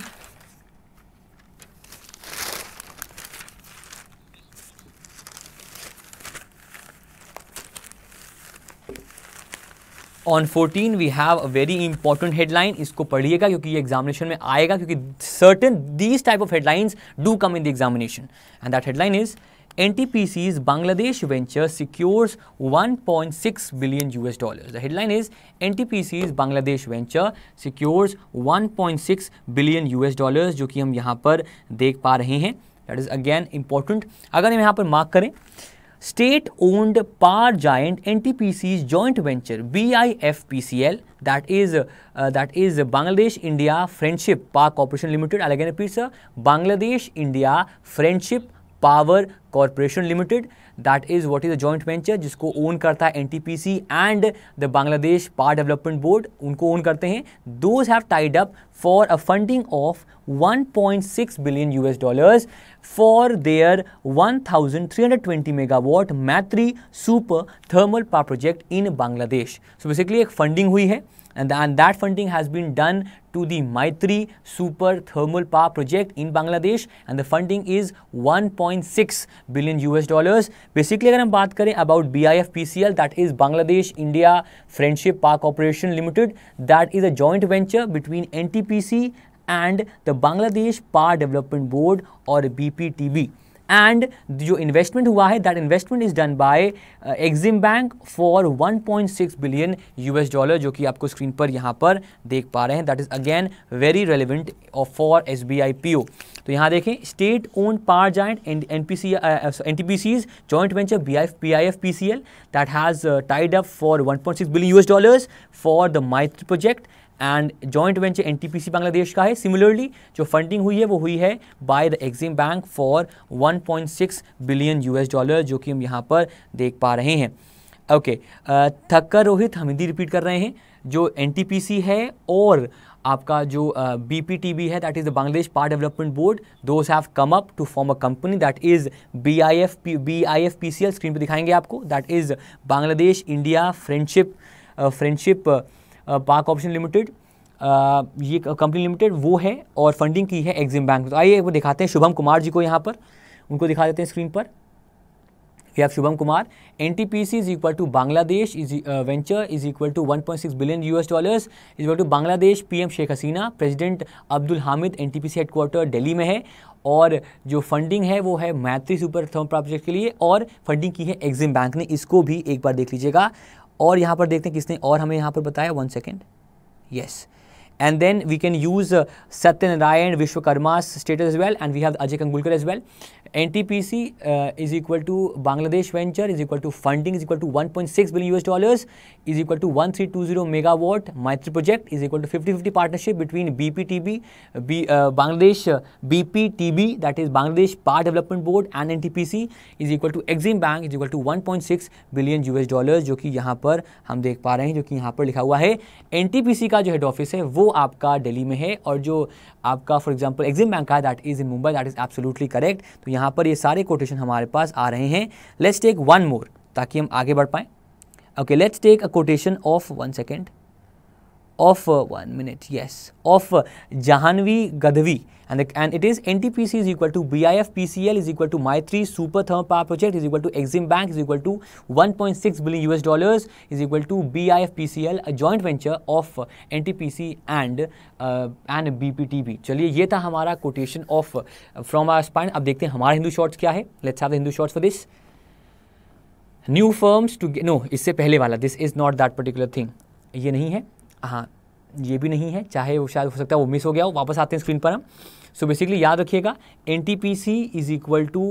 On 14, we have a very important headline. Isko padhiyega kyunki ye examination mein aayega kyunki certain these type of headlines do come in the examination. And that headline is NTPC's Bangladesh venture secures 1.6 billion US dollars. The headline is NTPC's Bangladesh venture secures 1.6 billion US dollars जो कि हम यहाँ पर देख पा रहे हैं that is again important अगर हम यहाँ पर मार्क करें state owned power giant NTPC's joint venture BIFPCL that is uh, that is Bangladesh India Friendship Power Corporation Limited I'll again repeat sir Bangladesh India Friendship power corporation limited that is what is a joint venture जिसको own करता है N T P C and the Bangladesh power development board उनको own करते हैं those have tied up for a funding of 1.6 billion US dollars for their 1320 megawatt Maitri super thermal power project in Bangladesh so basically एक फंडिंग हुई है and, th and that funding has been done to the Maitri Super Thermal Power Project in Bangladesh and the funding is 1.6 billion US dollars. Basically if we talk about BIFPCL that is Bangladesh India Friendship Power Corporation Limited that is a joint venture between NTPC and the Bangladesh Power Development Board or BPTB. And जो investment हुआ है that investment is done by Exim bank for 1.6 billion US dollar जो कि आपको screen पर यहाँ पर देख पा रहे हैं that is again very relevant for S B I P O तो यहाँ देखें state own power joint N P C N T P C's joint venture B I P I F P C L that has tied up for one six billion US dollars for the Maitri project and joint venture C Bangladesh का है similarly जो funding हुई है वो हुई है by the Exim bank for 1.6 billion US dollar जो कि हम यहाँ पर देख पा रहे हैं ओके okay, थक्कर रोहित हम हिंदी रिपीट कर रहे हैं जो सी है और आपका जो बी पी टी बी है that is the Bangladesh power development board those have come up to form a company that is B I F P B I F P C L screen पर दिखाएंगे आपको that is Bangladesh India friendship friendship uh, power corporation limited ये company limited वो है और funding की है EXIM bank तो आइए वो दिखाते हैं शुभम कुमार जी को यहाँ पर उनको दिखा देते हैं स्क्रीन पर we have Shubham Kumar N T P C is equal to Bangladesh is venture is equal to one point six billion U S dollars is equal to Bangladesh P M Sheikh Hasina president Abdul Hamid N T P C headquarter Delhi में है और जो funding है वो है मैत्री super therm project के लिए और फंडिंग की है एग्जिम बैंक ने इसको भी एक बार देख लीजिएगा और यहाँ पर देखते हैं किसने और हमें यहाँ पर बताया one second yes and then we can use Satyanarayan Vishwakarma status well and we have Ajay Kangulkar as well N T P C is equal to Bangladesh venture is equal to funding is equal to one point six billion US dollars is equal to one three two zero megawatt Maitri project is equal to fifty fifty partnership between B P T B Bangladesh B P T B that is Bangladesh power development board and N T P C is equal to Exim bank is equal to one point six billion US dollars जो कि यहाँ पर हम देख पा रहे हैं जो कि यहाँ पर लिखा हुआ है एन टी पी सी का जो हेड ऑफिस है वो आपका दिल्ली में है और जो आपका फॉर एग्जाम्पल एक्जिम बैंक का that is in Mumbai that is absolutely correct तो यहाँ यहाँ पर ये सारे कोटेशन हमारे पास आ रहे हैं लेट्स टेक वन मोर ताकि हम आगे बढ़ पाएँ okay let's take a quotation of one second of one minute yes of Jahnavi Gadhvi and, the, and it is NTPC is equal to BIF PCL is equal to My3 Super Thermal Power Project is equal to Exim Bank is equal to 1.6 billion US dollars is equal to BIF PCL a joint venture of NTPC and uh, and BPTB चलिए ये था हमारा quotation of uh, from our spine अब देखते हैं हमारे Hindu shorts क्या है let's have the Hindu shorts for this new firms to no इससे पहले वाला This is not that particular thing. ये नहीं है हाँ ये भी नहीं है चाहे वो शायद हो सकता है वो मिस हो गया हो वापस आते हैं स्क्रीन पर हम सो बेसिकली याद रखिएगा N T P C is equal to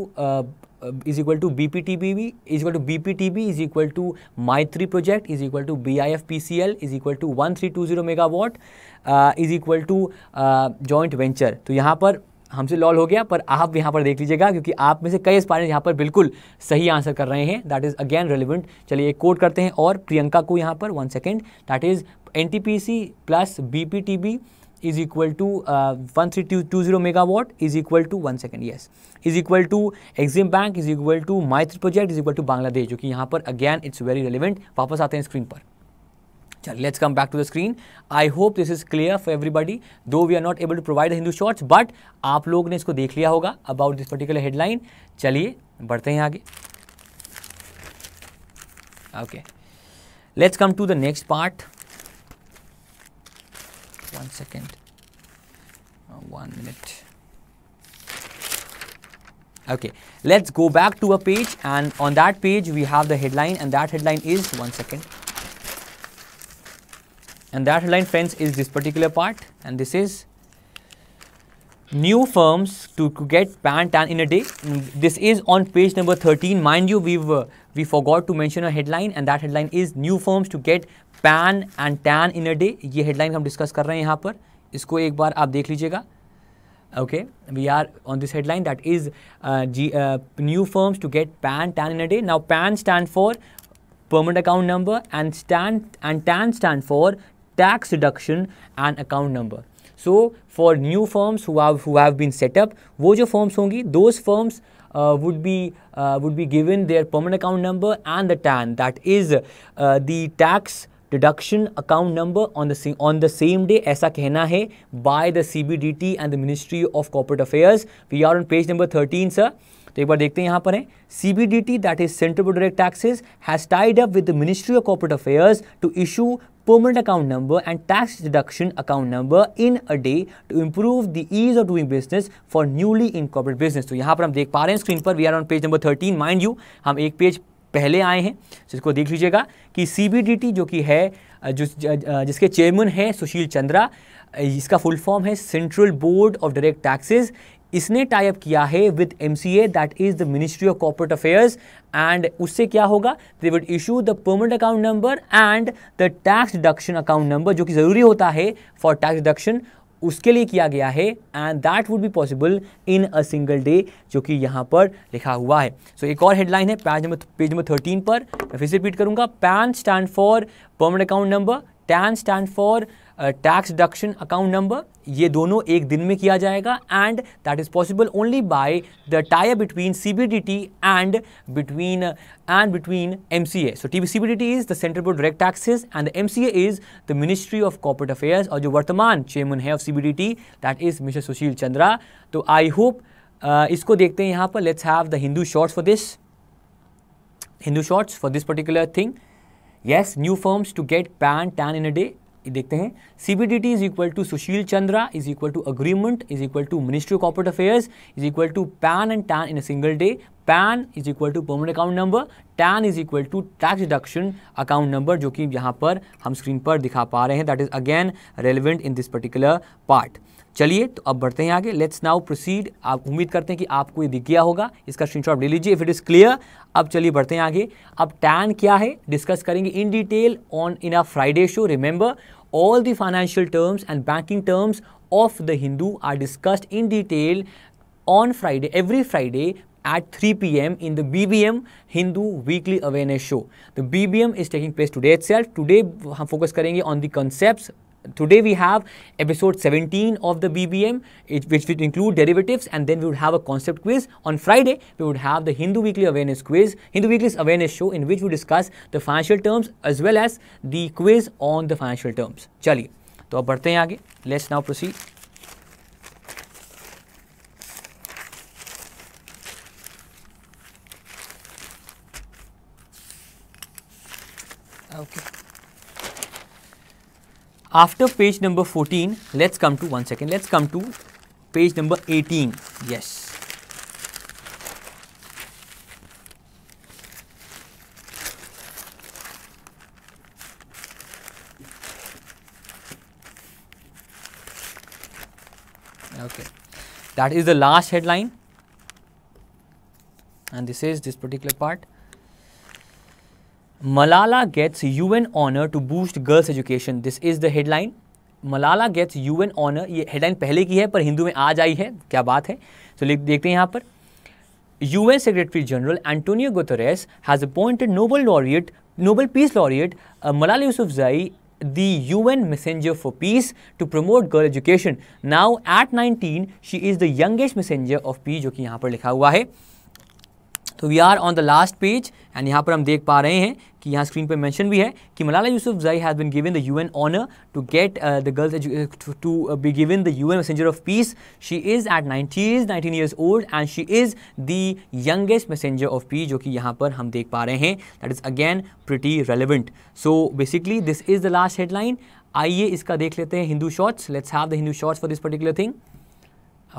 is equal to B P T B B is equal to B P T B is equal to Maitri project is equal to B I F P C L is equal to one three two zero megawatt is equal to joint venture तो यहाँ पर हमसे lol हो गया पर आप यहाँ पर देख लीजिएगा क्योंकि आप में से कई स्पाइनर यहाँ पर बिल्कुल सही आंसर कर रहे हैं दैट इज़ अगेन रेलिवेंट चलिए एक कोट करते हैं और प्रियंका को यहाँ पर one second that is N T P C plus B P T B is equal to three two two zero mega watt is equal to one second yes is equal to Exim bank is equal to Maitri project is equal to Bangladesh जो कि यहाँ पर again it's very relevant वापस आते हैं screen पर चल let's come back to the screen I hope this is clear for everybody though we are not able to provide Hindu shorts but आप लोग ने इसको देख लिया होगा अबाउट दिस पर्टिकुलर हेडलाइन चलिए बढ़ते हैं आगे okay let's come to the next part one second uh, one minute okay let's go back to a page and on that page we have the headline and that headline is one second and that headline friends is this particular part and this is new firms to get pan tan in a day mm, this is on page number 13 mind you we've uh, we forgot to mention a headline and that headline is new firms to get PAN and TAN in a day ये headline हम discuss कर रहे हैं यहाँ पर इसको एक बार आप देख लीजिएगा okay we are on this headline that is जी new firms to get PAN TAN in a day now PAN stand for permanent account number and stand and TAN stand for tax deduction and account number so for new firms who have been set up वो जो firms होंगी those firms would be would be given their permanent account number and the TAN that is the tax deduction account number on the on the same day ऐसा कहना है by the C B D T and the ministry of corporate affairs we are on page number thirteen sir तो एक बार देखते हैं यहाँ पर है C B D T that is central board direct taxes has tied up with the ministry of corporate affairs to issue account number and tax deduction account number in a day to improve the ease of doing business for newly in incorporated business तो यहाँ पर हम देख पा रहे हैं screen पर we are on page number thirteen mind you हम एक पेज पहले आए हैं जिसको देख लीजिएगा कि सी जो कि है जो जिसके चेयरमैन हैं सुशील चंद्रा इसका फुल फॉर्म है central board of direct taxes इसने टाइप किया है with M C A that is the ministry of corporate affairs and उससे क्या होगा they would issue the permanent account number and the tax deduction account number जो कि ज़रूरी होता है फॉर टैक्स डिडक्शन उसके लिए किया गया है and that would be possible in a single day जो कि यहाँ पर लिखा हुआ है सो so, एक और हेडलाइन है page number page number thirteen पर मैं फिर से रिपीट करूँगा PAN stand for permanent account number TAN stand for tax deduction account number ये दोनों एक दिन में किया जाएगा and that is possible only by the tie between CBDT T and between and between M C A so T C B D T is the central board direct taxes and the M C A is the ministry of corporate affairs और जो वर्तमान chairman है of C B D T that is mister Sushil Chandra तो I hope इसको देखते हैं यहाँ पर let's have the Hindu shorts for this Hindu shorts for this particular thing yes new forms to get PAN TAN in a day देखते हैं C B D T is equal to Sushil Chandra is equal to agreement is equal to ministry of operate affairs is equal to PAN and TAN in a single day PAN is equal to permanent account number TAN is equal to tax deduction account number जो कि यहाँ पर हम screen पर दिखा पा रहे हैं that is again relevant in this particular part चलिए तो अब बढ़ते हैं आगे लेट्स नाउ प्रोसीड आप उम्मीद करते हैं कि आपको ये दिख गया होगा इसका स्क्रीनशॉट ले लीजिए इफ इट इज़ क्लियर अब चलिए बढ़ते हैं आगे अब टैन क्या है डिस्कस करेंगे in detail on in a Friday show remember all the financial terms and banking terms of the Hindu are discussed in detail on Friday every Friday at 3 p.m. in the BBM Hindu Weekly Awareness Show. The BBM is taking place today itself. Today हम focus करेंगे on the concepts, today we have episode 17 of the BBM, it, which would include derivatives, and then we would have a concept quiz. On Friday, we would have the Hindu Weekly Awareness Quiz, Hindu Weekly's Awareness Show, in which we discuss the financial terms as well as the quiz on the financial terms. Chali. So आगे. Let's now proceed. Okay. After page number 14, let's come to one second, let's come to page number 18. Yes. Okay. That is the last headline and this is this particular part. Malala gets UN honour to boost girls education this is the headline Malala gets UN honour ये headline पहले की है पर हिंदू में आज आई है क्या बात है तो so, देखते हैं यहाँ पर U N secretary general Antonio Guterres has appointed Nobel laureate Nobel peace laureate Malala Yusuf जई the UN messenger for peace to promote girl education now at 19 she is the youngest messenger of peace jo ki yahan par likha hua hai तो we are on the last page and यहाँ पर हम देख पा रहे हैं कि यहाँ स्क्रीन पर मैंशन भी है कि Malala Yousafzai has been given the U N honour to get the girls to be given the an messenger of peace she is at ninety is nineteen years old and she is the youngest messenger of peace जो कि यहाँ पर हम देख पा रहे हैं that is again pretty relevant so basically this is the last headline आइए इसका देख लेते हैं Hindu shorts let's have the Hindu shorts for this particular thing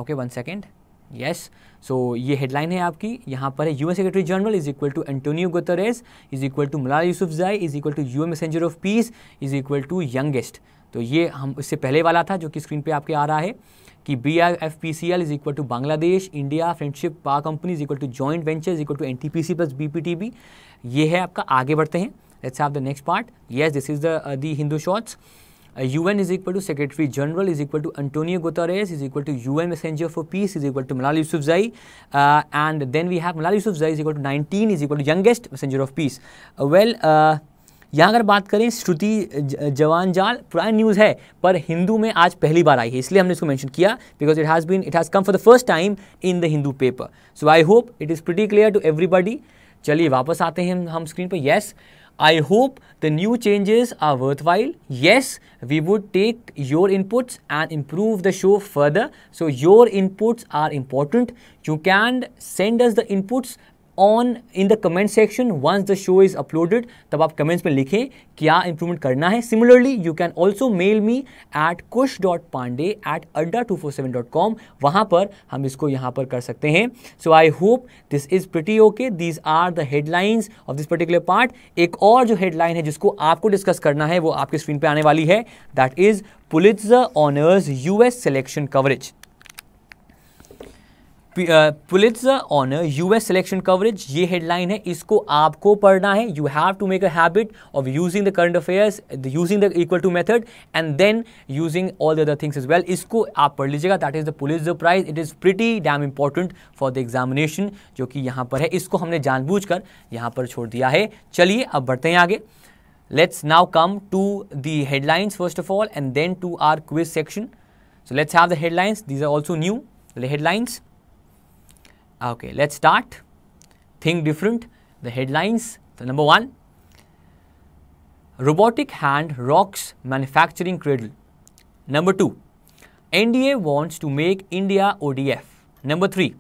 okay one second yes so ये हेडलाइन है आपकी यहाँ पर है UN secretary general is equal to Antonio Guterres is equal to Malala Yousafzai is equal to U messenger of peace is equal to youngest तो ये हम इससे पहले वाला था जो कि स्क्रीन पे आपके आ रहा है कि B R F P C L is equal to Bangladesh India friendship power company is equal to joint venture is equal to N T P C plus B P T B ये है आपका आगे बढ़ते हैं let's have the next part yes this is the the Hindu shorts U N is equal to secretary general is equal to Antonio Guterres is equal to U N messenger for peace is equal to Malala Zai and then we have Malala Zai is equal to nineteen is equal to youngest messenger of peace well यहाँ अगर बात करें श्रुति जवान जाल पुरानी news है पर हिंदू में आज पहली बार आई है इसलिए हमने इसको मेंशन किया because it has been it has come for the first time in the Hindu paper so I hope it is pretty clear to everybody चलिए वापस आते हैं हम स्क्रीन पर yes yes. I hope the new changes are worthwhile. Yes, we would take your inputs and improve the show further. So your inputs are important. You can send us the inputs on in the comment section once the show is uploaded तब आप comments में लिखें क्या improvement करना है similarly you can also mail me at Kush dot Pandey at Adda two four seven dot com वहाँ पर हम इसको यहाँ पर कर सकते हैं so I hope this is pretty okay these are the headlines of this particular part एक और जो हेडलाइन है जिसको आपको डिस्कस करना है वो आपकी स्क्रीन पर आने वाली है that is Pulitzer honours U S selection coverage on honour US selection coverage ये हेडलाइन है इसको आपको पढ़ना है you have to make a habit of using the current affairs using the equal to method and then using all the other things as well इसको आप पढ़ लीजिएगा that is the the prize it is pretty damn important for the examination जो कि यहाँ पर है इसको हमने जानबूझ कर यहाँ पर छोड़ दिया है चलिए अब बढ़ते हैं आगे let's now come to the headlines first of all and then to our quiz section so let's have the headlines these are also new headlines Okay, let's start. Think different. The headlines. number one, robotic hand rocks manufacturing cradle. Number two, NDA wants to make India ODF. Number three,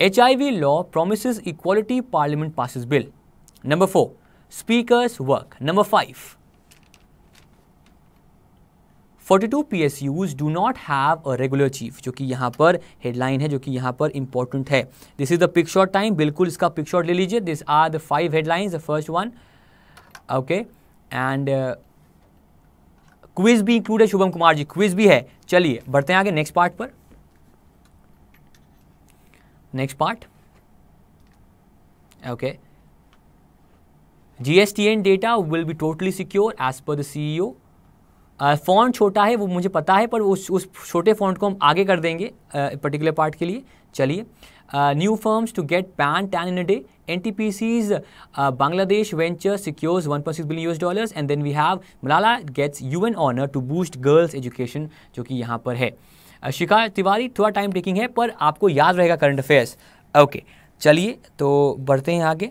HIV law promises equality, parliament passes bill. Number four, speakers work. Number five, forty two 42 PSUs do not have a regular chief जो कि यहाँ पर headline है जो कि यहाँ पर important है this is the pick shot time बिल्कुल इसका पिक शॉर्ट ले लीजिए this are the five headlines the first one okay and quiz भी इंक्लूड है शुभम कुमार जी क्विज भी है चलिए बढ़ते हैं आगे नेक्स्ट पार्ट पर next part okay GSTN data will be totally secure as per the CEO font छोटा है वो मुझे पता है पर उस उस छोटे फ़ॉन्ट को हम आगे कर देंगे पर्टिकुलर पार्ट के लिए चलिए new firms to get PAN TAN in a day N T P C's Bangladesh venture secures one point six billion US dollars and then we have Malala gets U N honour to boost girls education जो कि यहाँ पर है शिखा तिवारी थोड़ा time taking है पर आपको याद रहेगा करंट अफेयर्स ओके चलिए तो बढ़ते हैं आगे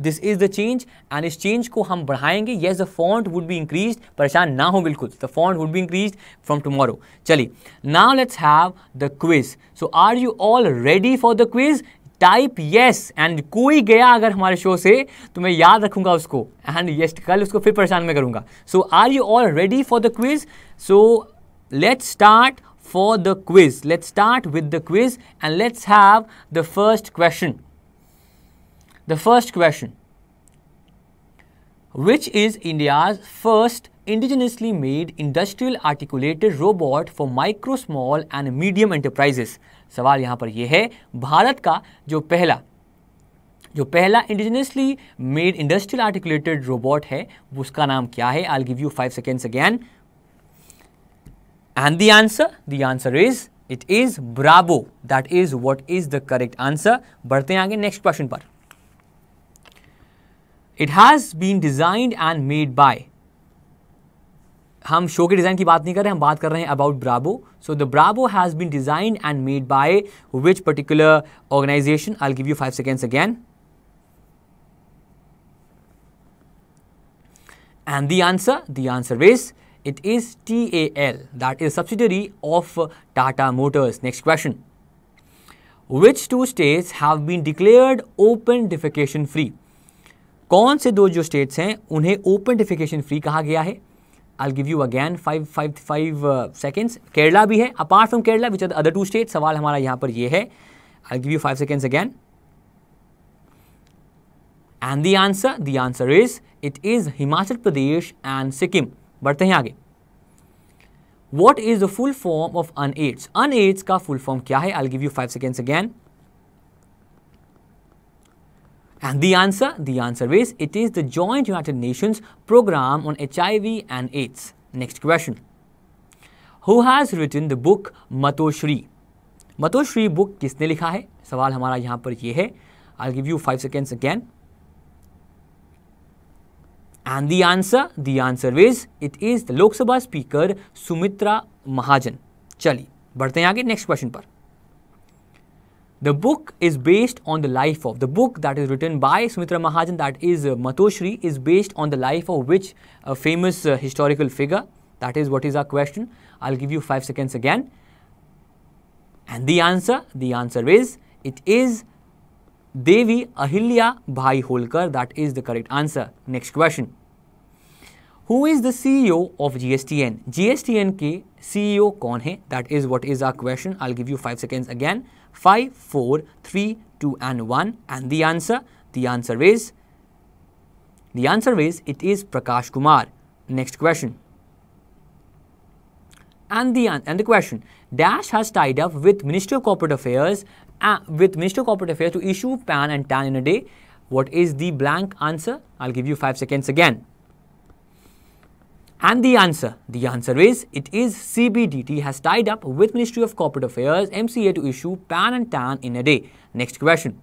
this is the change and इस चेंज को हम बढ़ाएंगे yes the font would be increase परेशान ना हो बिल्कुल the font would be increase from tomorrow चलिए now let's have the quiz so are you all ready for the quiz type yes and कोई गया अगर हमारे शो से तो मैं याद रखूंगा उसको एंड येस कल उसको फिर परेशान में करूंगा so are you all ready for the quiz so let's start for the quiz let's start with the quiz and let's have the first question The first question Which is India's first indigenously made industrial articulated robot for micro, small and medium enterprises? सवाल यहां पर यह है भारत का जो पहला जो पहला indigenously made industrial articulated robot है उसका नाम क्या है I give you five seconds again and the answer the answer is it is Brabo that is what is the correct answer बढ़ते हैं आगे नेक्स्ट क्वेश्चन पर It has been designed and made by. हम show के design की बात नहीं कर रहे हम बात कर रहे हैं about Brabo so the Brabo has been designed and made by which particular organisation I give you five seconds again And the answer, the answer is it is TAL, that is subsidiary of Tata Motors. Next question. Which two states have been declared open defecation free? कौन से दो जो states हैं उन्हें open defecation free कहा गया है I give you again five five five seconds Kerala भी है apart from Kerala which are other two state सवाल हमारा यहाँ पर यह है I give you five seconds again and the answer the answer is it is Himachal Pradesh and Sikkim बढ़ते हैं आगे what is the full form of UN AIDS UN AIDS का फुल फॉर्म क्या है I give you five seconds again And the answer, the answer is it is the joint United Nations program on HIV and AIDS. Next question. Who has written the book Matoshri? matoshri Matoshri book likha hai है सवाल yahan par ye hai i'll give you you seconds again and the answer the answer is it is the lok sabha speaker sumitra mahajan chali बढ़ते hain aage next question par The book is based on the life of the book that is written by Sumitra Mahajan, that is uh, Matoshri, is based on the life of which a uh, famous uh, historical figure? That is what is our question. I'll give you five seconds again. And the answer, the answer is, it is Devi Ahilya Bhai Holkar. That is the correct answer. Next question. Who is the C E O of G S T N G S T N के C E O कौन है that is what is our question I give you five seconds again five four three two and one and the answer the answer is the answer is it is Prakash Kumar next question and the and the question dash has tied up with minister of corporate affairs uh, with minister of corporate affairs to issue pan and tan in a day what is the blank answer i'll give you 5 seconds again and the answer, the answer is, it is CBDT has tied up with Ministry of Corporate Affairs, MCA to issue PAN and TAN in a day. Next question.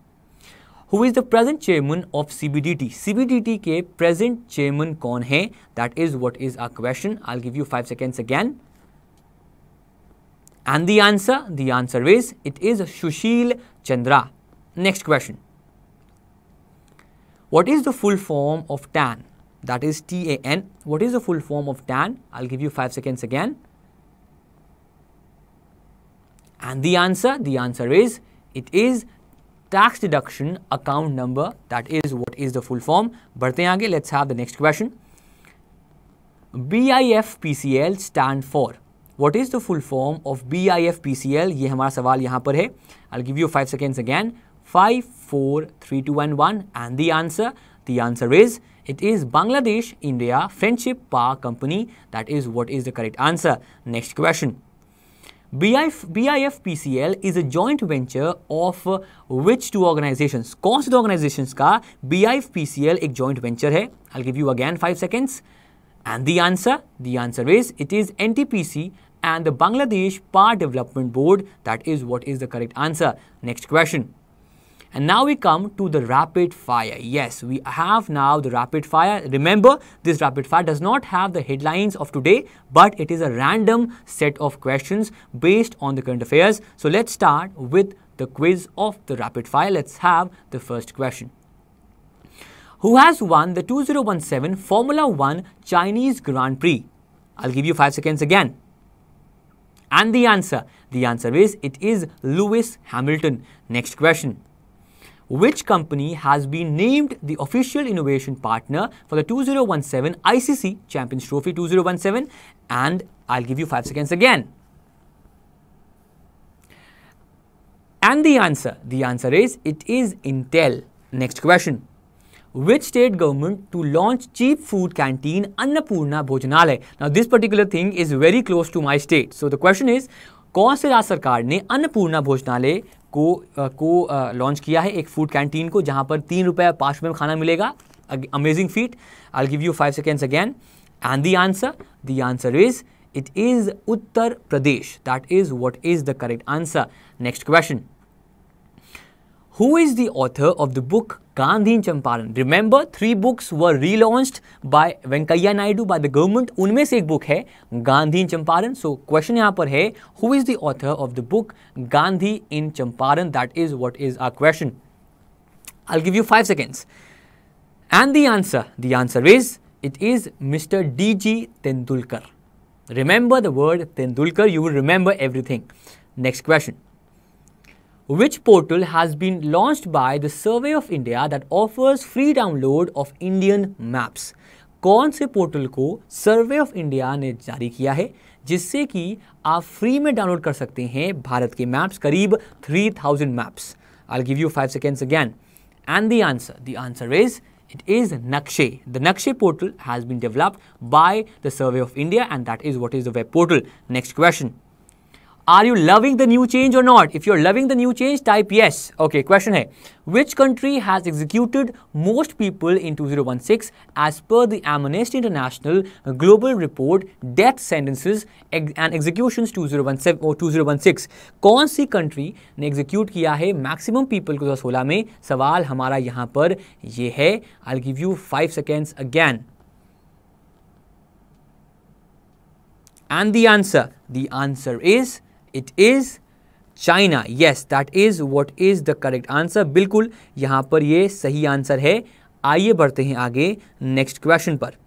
Who is the present chairman of CBDT? CBDT present chairman कौन है? That is what is our question. I'll give you 5 seconds again. And the answer, the answer is, it is Shushil Chandra. Next question. What is the full form of TAN? that is TAN. What is the full form of tan? I'll give you 5 seconds again. And the answer, the answer is, it is tax deduction account number. That is what is the full form. Aage, let's have the next question. BIFPCL stand for. What is the full form of BIFPCL? ये हमारा सवाल यहाँ पर है. I'll give you 5 seconds again. 5, 4, 3, 2 and 1. And the answer, the answer is it is Bangladesh India Friendship Power Company. That is what is the correct answer. Next question. BIF, BIFPCL is a joint venture of which two organizations? Cost से organizations ka BIFPCL a joint venture i I'll give you again five seconds. And the answer, the answer is it is NTPC and the Bangladesh Power Development Board. That is what is the correct answer. Next question. And now we come to the rapid fire. Yes, we have now the rapid fire. Remember, this rapid fire does not have the headlines of today, but it is a random set of questions based on the current affairs. So let's start with the quiz of the rapid fire. Let's have the first question. Who has won the 2017 Formula 1 Chinese Grand Prix? I'll give you 5 seconds again. And the answer, the answer is it is Lewis Hamilton. Next question which company has been named the official innovation partner for the 2017 ICC Champions Trophy 2017 and I'll give you 5 seconds again. And the answer, the answer is it is Intel. Next question. Which state government to launch cheap food canteen Annapurna Bhojanalay? Now this particular thing is very close to my state. So the question is, कौन से राज्य सरकार ने अन्नपूर्णा भोजनालय को को launch किया है एक फूड कैंटीन को जहाँ पर तीन रुपये पाँच रुपये में खाना मिलेगा amazing feat I give you five seconds again and the answer the answer is it is Uttar Pradesh that is what is the correct answer next question who is the author of the book Gandhi in Champaran? Remember, three books were relaunched by Venkaiah Naidu by the government. Unme से एक book है Gandhi in Champaran so question यहाँ पर है the is the author of the book Gandhi in Champaran that is i I'll give you five seconds. And the answer, the answer is, it is Mr. D.G. Tendulkar. Remember the word Tendulkar, you will remember everything. Next question which portal has been launched by the Survey of India that offers free download of Indian maps. कौन से portal को survey of India ने जारी किया है जिससे कि आप फ्री में डाउनलोड कर सकते हैं भारत के मैप्स करीब 3000 maps I give you five seconds again and the answer the answer is it is Nakshay. The Nakshay portal has been developed by the Survey of India and that is what is the web portal. Next question. Are you loving the new change or not? If you're loving the new change, type yes. Okay, question hai. Which country has executed most people in 2016 as per the Amnesty International Global Report Death Sentences and Executions 2017 or 2016? कौन country country ने execute किया maximum people people को 2016 में सवाल हमारा यहाँ पर ये है I give you five seconds And the answer, the answer is it is China yes that is what is the correct answer बिल्कुल यहां पर यह सही आंसर है आइए बढ़ते हैं आगे नेक्स्ट क्वेश्चन पर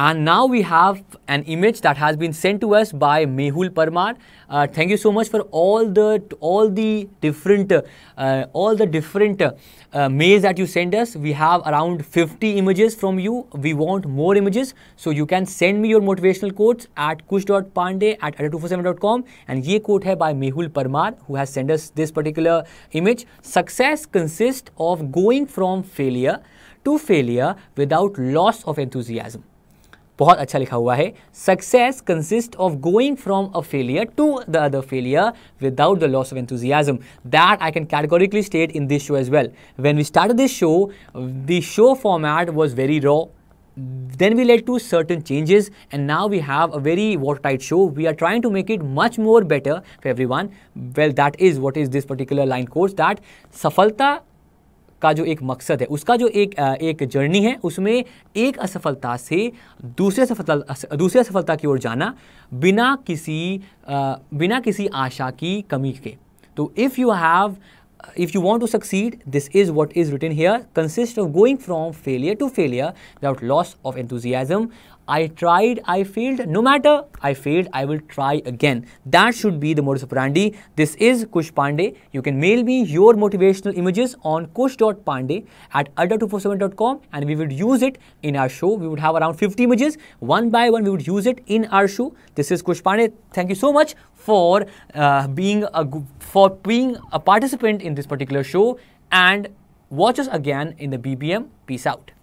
And now we have an image that has been sent to us by Mehul Parmar. Uh, thank you so much for all the all the different uh, all the different uh, mails that you send us. We have around 50 images from you. We want more images, so you can send me your motivational quotes at kush.pandey at edit com. And this quote is by Mehul Parmar who has sent us this particular image. Success consists of going from failure to failure without loss of enthusiasm. बहुत अच्छा लिखा हुआ है success consist of going from a failure to the other failure without the loss of enthusiasm that I can categorically state in this show as well when we start this show the show format was very raw Then we led to certain changes, and now we have a very watertight show. We are trying to make it much more better for everyone. Well, that is what is this particular line course that Safalta का जो एक मकसद है उसका जो एक एक journey है उसमें एक असफलता से दूसरे सफलता दूसरे सफलता की ओर जाना बिना किसी बिना किसी आशा की कमी के तो if you have if you want to succeed this is what is written here consist of going from failure to failure without loss of enthusiasm I tried, I failed. No matter, I failed, I will try again. That should be the modus operandi. This is Kush Pandey. You can mail me your motivational images on kush.pandey at adda247.com and we would use it in our show. We would have around 50 images. One by one, we would use it in our show. This is Kush Pandey. Thank you so much for uh, being a for being a participant in this particular show and watch us again in the BBM. Peace out.